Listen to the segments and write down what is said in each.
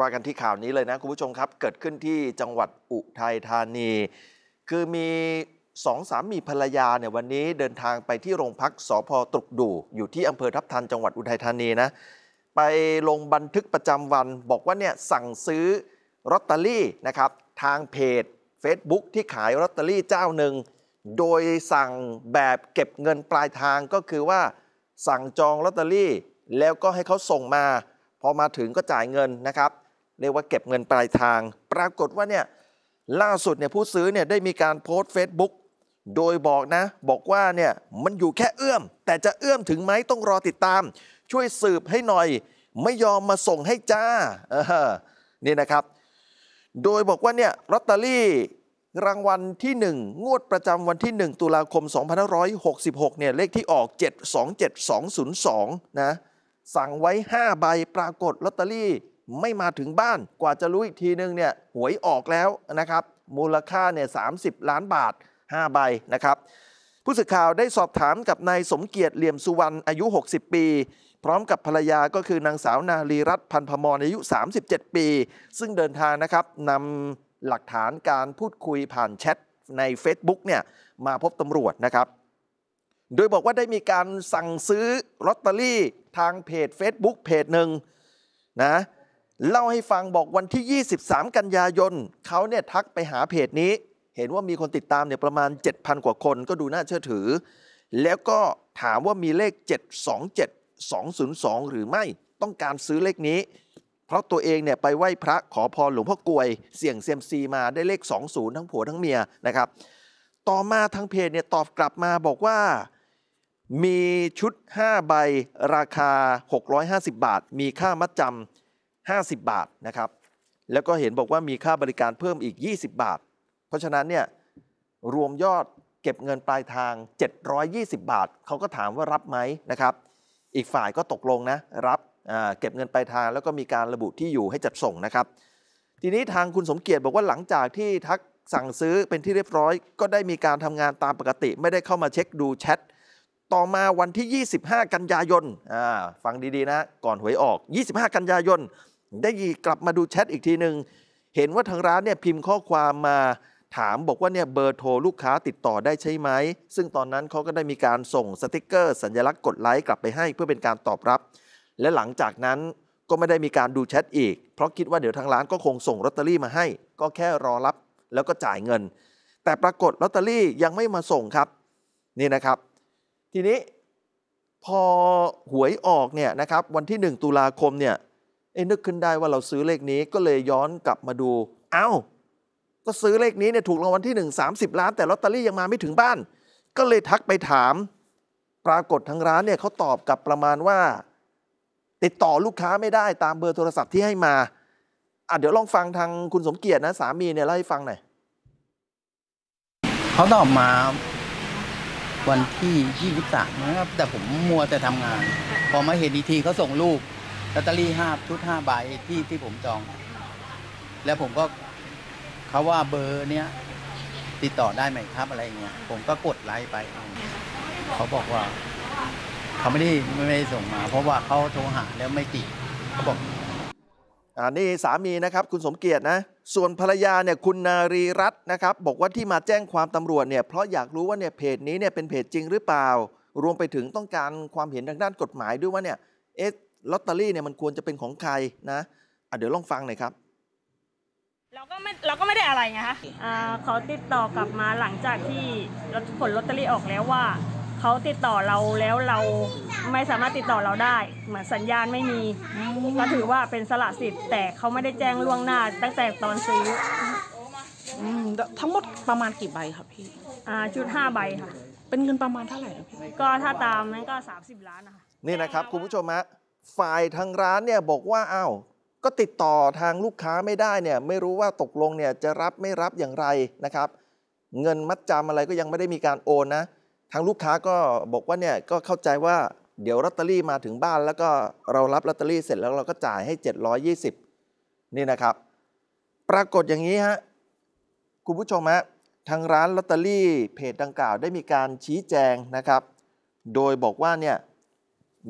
ว่ากันที่ข่าวนี้เลยนะ คุณผู้ชมครับเกิดขึ้นที่จังหวัดอุทัยธานี คือมีสองสามีภรรยาเนี่ยวันนี้เดินทางไปที่โรงพักสพตรุกดู อยู่ที่อำเภอทับทันจังหวัดอุทัยธานีนะไปลงบันทึกประจำวันบอกว่าเนี่ยสั่งซื้อลอตเตอรี่นะครับ ทางเพจ Facebook ที่ขายลอตเตอรี่เจ้าหนึ่ง โดยสั่งแบบเก็บเงินปลายทางก็คือว่าสั่งจองลอตเตอรี่ แล้วก็ให้เขาส่งมาพอมาถึงก็จ่ายเงินนะครับเรียกว่าเก็บเงินปลายทาง ปรากฏว่าเนี่ยล่าสุดเนี่ยผู้ซื้อเนี่ยได้มีการโพสต์ Facebook โดยบอกนะบอกว่าเนี่ยมันอยู่แค่เอื้อม แต่จะเอื้อมถึงไหมต้องรอติดตาม ช่วยสืบให้หน่อย ไม่ยอมมาส่งให้จ้าเนี่นะครับ โดยบอกว่าเนี่ยลอตเตอรี่รางวัลที่ 1 งวดประจำวันที่ 1 ตุลาคม2566เนี่ยเลขที่ออก 727202นะสั่งไว้5ใบปรากฏลอตเตอรี่ไม่มาถึงบ้านกว่าจะรู้อีกทีนึงเนี่ยหวยออกแล้วนะครับ มูลค่าเนี่ยสาล้านบาท 5 ใบนะครับ ผู้สื่อข่าวได้สอบถามกับนายสมเกียรติเหลี่ยมสุวรรณอายุ 60 ปี พร้อมกับภรรยาก็คือนางสาวนาลีรัตน์พันพมรอายุ 37 ปี ซึ่งเดินทางนะครับนำหลักฐานการพูดคุยผ่านแชทใน Facebook เนี่ยมาพบตำรวจนะครับ โดยบอกว่าได้มีการสั่งซื้อลอตเตอรี่ทางเพจ Facebook เพจหนึ่งนะเล่าให้ฟังบอกวันที่ 23 กันยายนเขาเนี่ยทักไปหาเพจนี้ เห็นว่ามีคนติดตามเนี่ยประมาณ 7,000 กว่าคนก็ดูน่าเชื่อถือ แล้วก็ถามว่ามีเลข 727202 หรือไม่ต้องการซื้อเลขนี้ เพราะตัวเองเนี่ยไปไหว้พระขอพรหลวงพ่อกวย เสี่ยงเซียมซีมาได้เลข 20 ทั้งผัวทั้งเมียนะครับ ต่อมาทางเพจเนี่ยตอบกลับมาบอกว่ามีชุด 5 ใบราคา 650 บาท มีค่ามัดจำ50บาทนะครับแล้วก็เห็นบอกว่ามีค่าบริการเพิ่มอีก 20 บาท เพราะฉะนั้นเนี่ยรวมยอดเก็บเงินปลายทาง 720 บาทเขาก็ถามว่ารับไหมนะครับอีกฝ่ายก็ตกลงนะรับเก็บเงินปลายทางแล้วก็มีการระบุที่อยู่ให้จัดส่งนะครับทีนี้ทางคุณสมเกียรติบอกว่าหลังจากที่ทักสั่งซื้อเป็นที่เรียบร้อย ก็ได้มีการทำงานตามปกติ ไม่ได้เข้ามาเช็คดูแชทต่อมาวันที่ 25 กันยายนฟังดีๆนะก่อนหวยออก 25 กันยายนได้กลับมาดูแชทอีกทีหนึ่งเห็นว่าทางร้านเนี่ยพิมพ์ข้อความมาถามบอกว่าเนี่ยเบอร์โทรลูกค้าติดต่อได้ใช่ไหมซึ่งตอนนั้นเขาก็ได้มีการส่งสติกเกอร์สัญลักษณ์กดไลค์กลับไปให้เพื่อเป็นการตอบรับ และหลังจากนั้นก็ไม่ได้มีการดูแชทอีก เพราะคิดว่าเดี๋ยวทางร้านก็คงส่งลอตเตอรี่มาให้ ก็แค่รอรับแล้วก็จ่ายเงิน แต่ปรากฏลอตเตอรี่ยังไม่มาส่งครับนี่นะครับ ทีนี้พอหวยออกเนี่ยนะครับวันที่ 1 ตุลาคมเนี่ยนึกขึ้นได้ว่าเราซื้อเลขนี้ก็เลยย้อนกลับมาดู เอา้า ก็ซื้อเลขนี้เนี่ยถูกรางวัลที่ 1 30 ล้าน แต่ลอตเตอรี่ยังมาไม่ถึงบ้าน ก็เลยทักไปถาม ปรากฏทางร้านเนี่ยเขาตอบกลับประมาณว่า ติดต่อลูกค้าไม่ได้ตามเบอร์โทรศัพท์ที่ให้มา อ่ะเดี๋ยวลองฟังทางคุณสมเกียรตินะ สามีเนี่ยเล่าให้ฟังหน่อยเขาตอบมาวันที่ยี่สสิบามนะครับ แต่ผมมัวแต่ทำงาน พอมาเห็นอีทีเขาส่งรูปลอตเตอรี่ห้าชุดห้าใบที่ที่ผมจอง แล้วผมก็เขาว่าเบอร์เนี้ยติดต่อได้ไหมครับอะไรเงี้ย ผมก็กดไลน์ไป เขาบอกว่าเขาไม่ได้ไม่ได้ส่งมา เพราะว่าเขาโทรหาแล้วไม่ติดเขาบอกอ่า นี่สามีนะครับ คุณสมเกียรตินะ ส่วนภรรยาเนี่ยคุณนารีรัตน์นะครับ บอกว่าที่มาแจ้งความตำรวจเนี่ยเพราะอยากรู้ว่าเนี่ย เพจนี้เนี่ยเป็นเพจจริงหรือเปล่า รวมไปถึงต้องการความเห็นทางด้านกฎหมายด้วยว่าเนี่ยเอ๊ะลอตเตอรี่เนี่ยมันควรจะเป็นของใครนะอ่ะเดี๋ยวลองฟังหน่อยครับเราก็ไม่เราก็ไม่ได้อะไรไงคะอ่าเขาติดต่อกลับมาหลังจากที่ผลลอตเตอรี่ออกแล้วว่า เขาติดต่อเราแล้วเราไม่สามารถติดต่อเราได้ เหมือนสัญญาณไม่มี ก็ถือว่าเป็นสละสิทธิ์ แต่เขาไม่ได้แจ้งล่วงหน้า ตั้งแต่ตอนซื้อทั้งหมดประมาณกี่ใบครับพี่ อ่าชุดห้าใบค่ะเป็นเงินประมาณเท่าไหร่ครับพี่ก็ถ้าตามนั้นก็ 30 ล้านนะคะนี่นะครับ คุณผู้ชมฮะฝ่ายทางร้านเนี่ยบอกว่าอ้าว ก็ติดต่อทางลูกค้าไม่ได้เนี่ยไม่รู้ว่าตกลงเนี่ยจะรับไม่รับอย่างไรนะครับ เงินมัดจำอะไรก็ยังไม่ได้มีการโอนนะทางลูกค้าก็บอกว่าเนี่ยก็เข้าใจว่าเดี๋ยวลอตเตอรี่มาถึงบ้านแล้วก็เรารับลอตเตอรี่เสร็จแล้วเราก็จ่ายให้ 720นี่นะครับ ปรากฏอย่างนี้ฮะคุณผู้ชมฮะทางร้านลอตเตอรี่เพจดังกล่าวได้มีการชี้แจงนะครับ โดยบอกว่าเนี่ย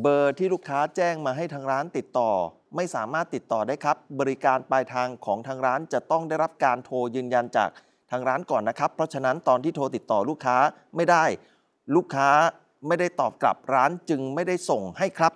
เบอร์ที่ลูกค้าแจ้งมาให้ทางร้านติดต่อ ไม่สามารถติดต่อได้ครับ บริการปลายทางของทางร้านจะต้องได้รับการโทรยืนยันจากทางร้านก่อนนะครับ เพราะฉะนั้นตอนที่โทรติดต่อลูกค้าไม่ได้ลูกค้าไม่ได้ตอบกลับร้านจึงไม่ได้ส่งให้ครับ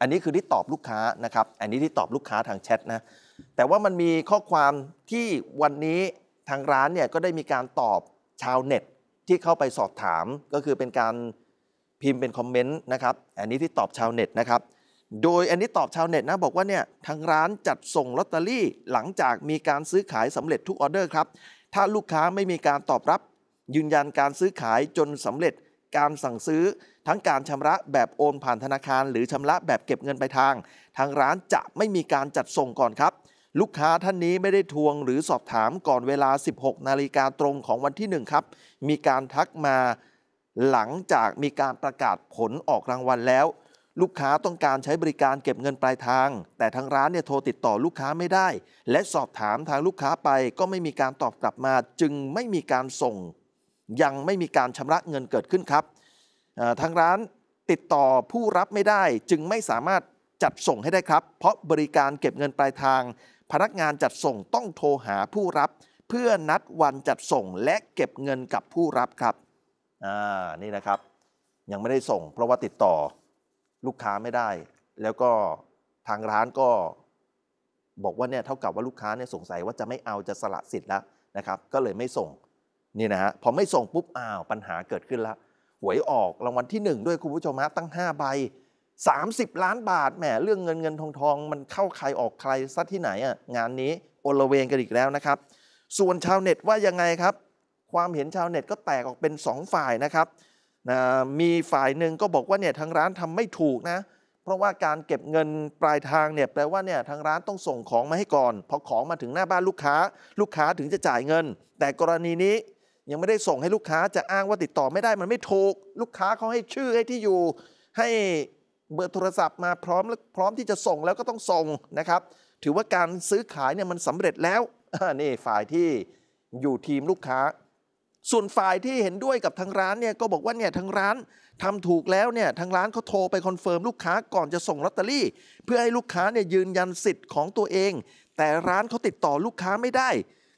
อันนี้คือที่ตอบลูกค้านะครับอันนี้ที่ตอบลูกค้าทางแชทนะ แต่ว่ามันมีข้อความที่วันนี้ทางร้านเนี่ยก็ได้มีการตอบชาวเน็ตที่เข้าไปสอบถามก็คือเป็นการพิมพ์เป็นคอมเมนต์นะครับ อันนี้ที่ตอบชาวเน็ตนะครับ โดยอันนี้ตอบชาวเน็ตนะบอกว่าเนี่ยทางร้านจัดส่งลอตเตอรี่หลังจากมีการซื้อขายสำเร็จทุกออเดอร์ครับ ถ้าลูกค้าไม่มีการตอบรับยืนยันการซื้อขายจนสำเร็จ การสั่งซื้อทั้งการชำระแบบโอนผ่านธนาคาร หรือชำระแบบเก็บเงินไปทาง ทางร้านจะไม่มีการจัดส่งก่อนครับ ลูกค้าท่านนี้ไม่ได้ทวงหรือสอบถามก่อนเวลา 16นาฬิกาตรงของวันที่1ครับมีการทักมาหลังจากมีการประกาศผลออกรางวัลแล้ว ลูกค้าต้องการใช้บริการเก็บเงินปลายทาง แต่ทางร้านเนี่ยโทรติดต่อลูกค้าไม่ได้ และสอบถามทางลูกค้าไปก็ไม่มีการตอบกลับมา จึงไม่มีการส่งยังไม่มีการชำระเงินเกิดขึ้นครับทางร้านติดต่อผู้รับไม่ได้จึงไม่สามารถจัดส่งให้ได้ครับ เพราะบริการเก็บเงินปลายทาง พนักงานจัดส่งต้องโทรหาผู้รับ เพื่อนัดวันจัดส่งและเก็บเงินกับผู้รับครับอ่านี่นะครับยังไม่ได้ส่งเพราะว่าติดต่อลูกค้าไม่ได้ แล้วก็ทางร้านก็บอกว่าเนี่ยเท่ากับว่าลูกค้าเนี่ยสงสัยว่าจะไม่เอาจะสละสิทธิ์แล้วนะครับ ก็เลยไม่ส่งนี่นะฮะพอไม่ส่งปุ๊บอ้าวปัญหาเกิดขึ้นละหวยออกรางวัลที่ 1 ด้วยคุณผู้ชมฮะตั้ง 5 ใบ 30 ล้านบาทแหมเรื่องเงินเงินทองทองมันเข้าใครออกใครซัดที่ไหนอ่ะงานนี้โอลเวงกันอีกแล้วนะครับ ส่วนชาวเน็ตว่ายังไงครับความเห็นชาวเน็ตก็แตกออกเป็น 2 ฝ่ายนะครับนะมีฝ่ายหนึ่งก็บอกว่าเนี่ยทางร้านทำไม่ถูกนะ เพราะว่าการเก็บเงินปลายทางเนี่ยแปลว่าเนี่ยทางร้านต้องส่งของมาให้ก่อนพอของมาถึงหน้าบ้านลูกค้า ลูกค้าถึงจะจ่ายเงิน แต่กรณีนี้ยังไม่ได้ส่งให้ลูกค้าจะอ้างว่าติดต่อไม่ได้มันไม่ถูกลูกค้าเขาให้ชื่อให้ที่อยู่ให้เบอร์โทรศัพท์มาพร้อมพร้อมที่จะส่งแล้วก็ต้องส่งนะครับ ถือว่าการซื้อขายเนี่ยมันสำเร็จแล้วนี่ฝ่ายที่อยู่ทีมลูกค้าส่วนฝ่ายที่เห็นด้วยกับทางร้านเนี่ยก็บอกว่าเนี่ยทางร้านทำถูกแล้วเนี่ยทางร้านเขาโทรไปคอนเฟิร์มลูกค้าก่อนจะส่งลอตเตอรี่เพื่อให้ลูกค้าเนี่ยยืนยันสิทธิ์ของตัวเอง แต่ร้านเขาติดต่อลูกค้าไม่ได้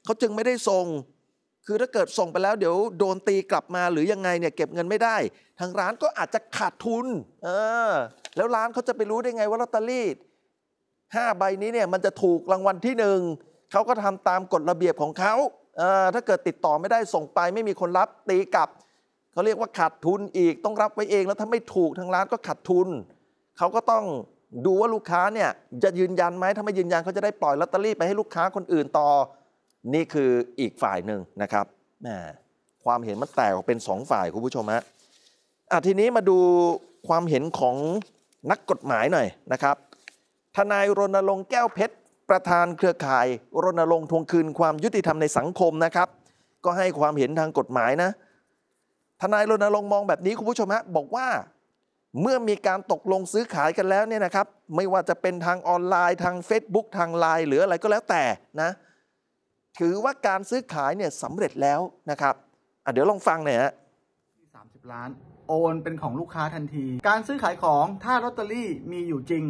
เขาจึงไม่ได้ส่ง คือถ้าเกิดส่งไปแล้วเดี๋ยวโดนตีกลับมาหรือยังไงเนี่ยเก็บเงินไม่ได้ทางร้านก็อาจจะขาดทุน เออแล้วร้านเขาจะไปรู้ได้ไงว่าลอตเตอรี่ห้าใบนี้เนี่ยมันจะถูกรางวัลที่หนึ่งเขาก็ทำตามกฎระเบียบของเขาถ้าเกิดติดต่อไม่ได้ส่งไปไม่มีคนรับตีกลับเขาเรียกว่าขาดทุนอีกต้องรับไว้เองแล้วถ้าไม่ถูกทางร้านก็ขาดทุนเขาก็ต้องดูว่าลูกค้าเนี่ยจะยืนยันไหมถ้าไม่ยืนยันเขาจะได้ปล่อยลอตเตอรี่ไปให้ลูกค้าคนอื่นต่อนี่คืออีกฝ่ายหนึ่งนะครับแหมความเห็นมันแตกออกเป็นสองฝ่ายคุณผู้ชมฮะอ่ะทีนี้มาดูความเห็นของนักกฎหมายหน่อยนะครับ ทนายรณรงค์แก้วเพชรประธานเครือข่ายรณรงค์ทวงคืนความยุติธรรมในสังคมนะครับ ก็ให้ความเห็นทางกฎหมายนะทนายรณรงค์มองแบบนี้คุณผู้ชมฮะบอกว่าเมื่อมีการตกลงซื้อขายกันแล้วเนี่ยนะครับ ไม่ว่าจะเป็นทางออนไลน์ ทาง Facebook ทางไลน์หรืออะไรก็แล้วแต่นะถือว่าการซื้อขายเนี่ยสำเร็จแล้วนะครับเดี๋ยวลองฟังหน่อยฮะสามสิบล้านโอนเป็นของลูกค้าทันที การซื้อขายของถ้าลอตเตอรี่มีอยู่จริง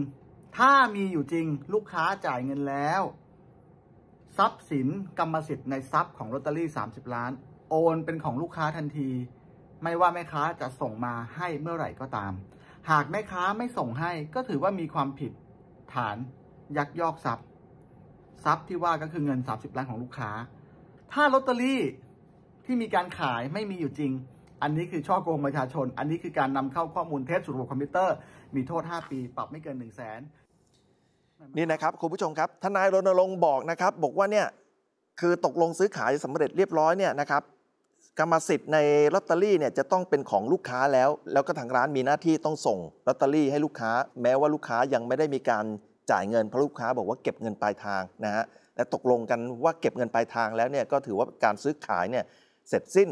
ถ้ามีอยู่จริงลูกค้าจ่ายเงินแล้ว ทรัพย์สินกรรมสิทธิ์ในทรัพย์ของลอตเตอรี่30ล้าน โอนเป็นของลูกค้าทันที ไม่ว่าแม่ค้าจะส่งมาให้เมื่อไหร่ก็ตาม หากแม่ค้าไม่ส่งให้ก็ถือว่ามีความผิดฐานยักยอกทรัพย์ ทรัพย์ที่ว่าก็คือเงิน30ล้านของลูกค้า ถ้าลอตเตอรี่ที่มีการขายไม่มีอยู่จริง อันนี้คือช่อโกงประชาชน อันนี้คือการนำเข้าข้อมูลเท็จสู่ระบบคอมพิวเตอร์มีโทษ5ปี ปรับไม่เกิน1 0 0 0 0 0นี่นะครับคุณผู้ชมครับทนายรณรงค์บอก นะครับบอกว่าเนี่ยคือตกลงซื้อขายสำเร็จเรียบร้อยเนี่ยนะครับกรรมสิทธิ์ในลอตเตอรี่เนี่ยจะต้องเป็นของลูกค้าแล้ว แล้วก็ทางร้านมีหน้าที่ต้องส่งลอตเตอรี่ให้ลูกค้าแม้ว่าลูกค้ายังไม่ได้มีการจ่ายเงินเพราะลูกค้า บอกว่าเก็บเงินปลายทางนะฮะและตกลงกันว่าเก็บเงินปลายทางแล้วเนี่ยก็ถือว่าการซื้อขายเนี่ยเสร็จสิ้น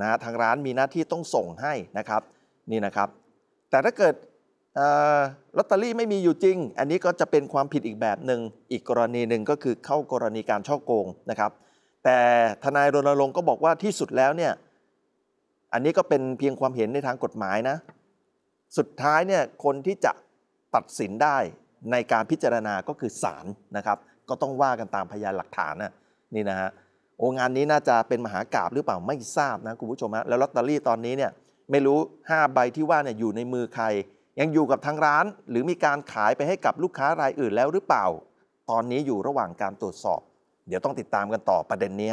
นะทางร้านมีหน้าที่ต้องส่งให้นะครับนี่นะครับ แต่ถ้าเกิดลอตเตอรี่ไม่มีอยู่จริง อันนี้ก็จะเป็นความผิดอีกแบบหนึ่ง อีกกรณีหนึ่งก็คือเข้ากรณีการช่อโกงนะครับ แต่ทนายรณรงค์ก็บอกว่าที่สุดแล้วเนี่ย อันนี้ก็เป็นเพียงความเห็นในทางกฎหมายนะ สุดท้ายเนี่ยคนที่จะตัดสินได้ในการพิจารณาก็คือศาลนะครับ ก็ต้องว่ากันตามพยานหลักฐานนะนี่นะฮะ โองานนี้น่าจะเป็นมหากราบหรือเปล่าไม่ทราบนะคุณผู้ชมฮะแล้วลอตเตอรี่ตอนนี้เนี่ยไม่รู้ 5 ใบที่ว่าเนี่ยอยู่ในมือใครยังอยู่กับทางร้านหรือมีการขายไปให้กับลูกค้ารายอื่นแล้วหรือเปล่า ตอนนี้อยู่ระหว่างการตรวจสอบ เดี๋ยวต้องติดตามกันต่อประเด็นนี้